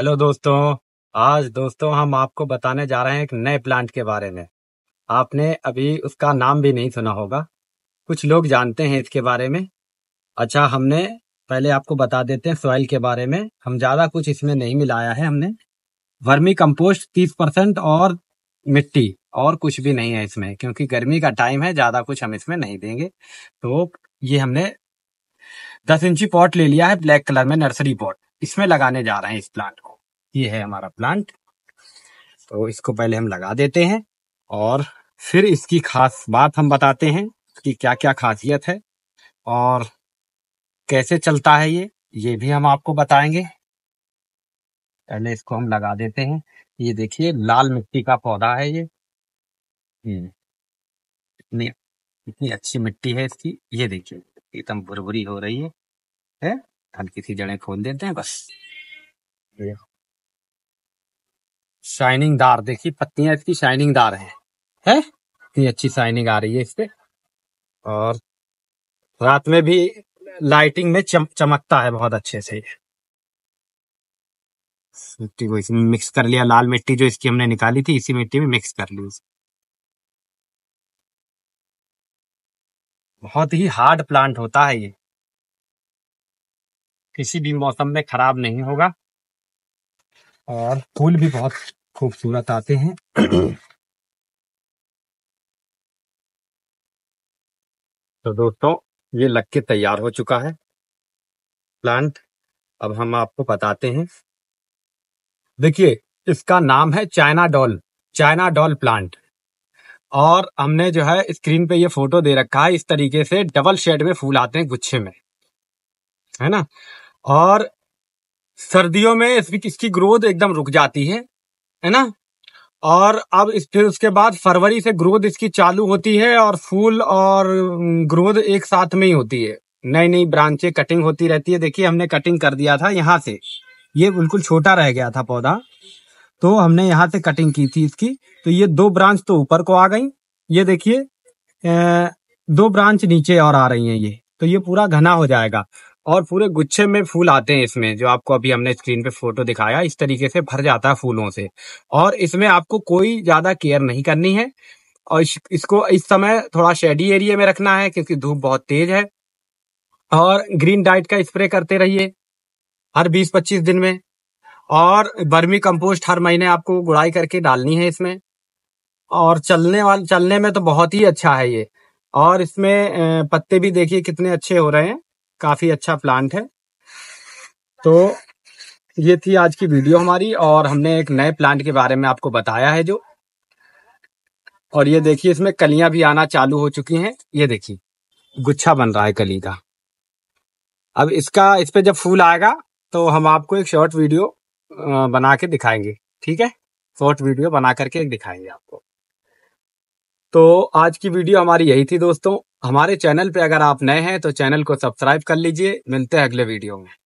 hello दोस्तों आज दोस्तों हम आपको बताने जा रहे हैं एक नए प्लांट के बारे में आपने अभी उसका नाम भी नहीं सुना होगा कुछ लोग जानते हैं इसके बारे में अच्छा हमने पहले आपको बता देते हैं सॉइल के बारे में हम ज़्यादा कुछ इसमें नहीं मिलाया है हमने वर्मी कंपोस्ट तीस परसेंट और मिट्टी और कुछ भी नहीं है इसमें क्योंकि गर्मी का टाइम है ज़्यादा कुछ हम इसमें नहीं देंगे तो ये हमने दस इंची पॉट ले लिया है ब्लैक कलर में नर्सरी पॉट इसमें लगाने जा रहे हैं इस प्लांट को ये है हमारा प्लांट तो इसको पहले हम लगा देते हैं और फिर इसकी खास बात हम बताते हैं कि क्या क्या खासियत है और कैसे चलता है ये ये भी हम आपको बताएंगे पहले इसको हम लगा देते हैं ये देखिए लाल मिट्टी का पौधा है ये हम्म, इतनी इतनी अच्छी मिट्टी है इसकी ये देखिए एकदम भुरभुरी हो रही है है हल्की सी जड़ें खोल देते हैं बस शाइनिंग दार देखिए पत्तियां इसकी शाइनिंग दार है है इतनी अच्छी शाइनिंग आ रही है इससे और रात में भी लाइटिंग में चम, चमकता है बहुत अच्छे से मिट्टी को इसमें मिक्स कर लिया लाल मिट्टी जो इसकी हमने निकाली थी इसी मिट्टी में मिक्स कर ली बहुत ही हार्ड प्लांट होता है ये किसी भी मौसम में खराब नहीं होगा और फूल भी बहुत खूबसूरत आते हैं तो दोस्तों ये लग के तैयार हो चुका है प्लांट अब हम आपको बताते हैं देखिए इसका नाम है China doll China doll plant और हमने जो है स्क्रीन पे ये फोटो दे रखा है इस तरीके से डबल शेड में फूल आते हैं गुच्छे में है ना और सर्दियों में इस, इसकी ग्रोथ एकदम रुक जाती है है ना और अब इस फिर उसके बाद फरवरी से ग्रोथ इसकी चालू होती है और फूल और ग्रोथ एक साथ में ही होती है नई नई ब्रांचे कटिंग होती रहती है देखिए हमने कटिंग कर दिया था यहाँ से ये बिल्कुल छोटा रह गया था पौधा तो हमने यहाँ से कटिंग की थी इसकी तो ये दो ब्रांच तो ऊपर को आ गई ये देखिए दो ब्रांच नीचे और आ रही हैं ये तो ये पूरा घना हो जाएगा और पूरे गुच्छे में फूल आते हैं इसमें जो आपको अभी हमने स्क्रीन पे फोटो दिखाया इस तरीके से भर जाता है फूलों से और इसमें आपको कोई ज्यादा केयर नहीं करनी है और इस, इसको इस समय थोड़ा शेडी एरिया में रखना है क्योंकि धूप बहुत तेज है और ग्रीन डाइट का स्प्रे करते रहिए हर 20-25 दिन में और बर्मी कंपोस्ट हर महीने आपको गुड़ाई करके डालनी है इसमें और चलने वाले चलने में तो बहुत ही अच्छा है ये और इसमें पत्ते भी देखिए कितने अच्छे हो रहे हैं काफ़ी अच्छा प्लांट है तो ये थी आज की वीडियो हमारी और हमने एक नए प्लांट के बारे में आपको बताया है जो और ये देखिए इसमें कलियां भी आना चालू हो चुकी हैं ये देखिए गुच्छा बन रहा है कली का अब इसका इस पर जब फूल आएगा तो हम आपको एक शॉर्ट वीडियो बना के दिखाएंगे ठीक है शॉर्ट वीडियो बना करके दिखाएंगे आपको तो आज की वीडियो हमारी यही थी दोस्तों हमारे चैनल पे अगर आप नए हैं तो चैनल को सब्सक्राइब कर लीजिए मिलते हैं अगले वीडियो में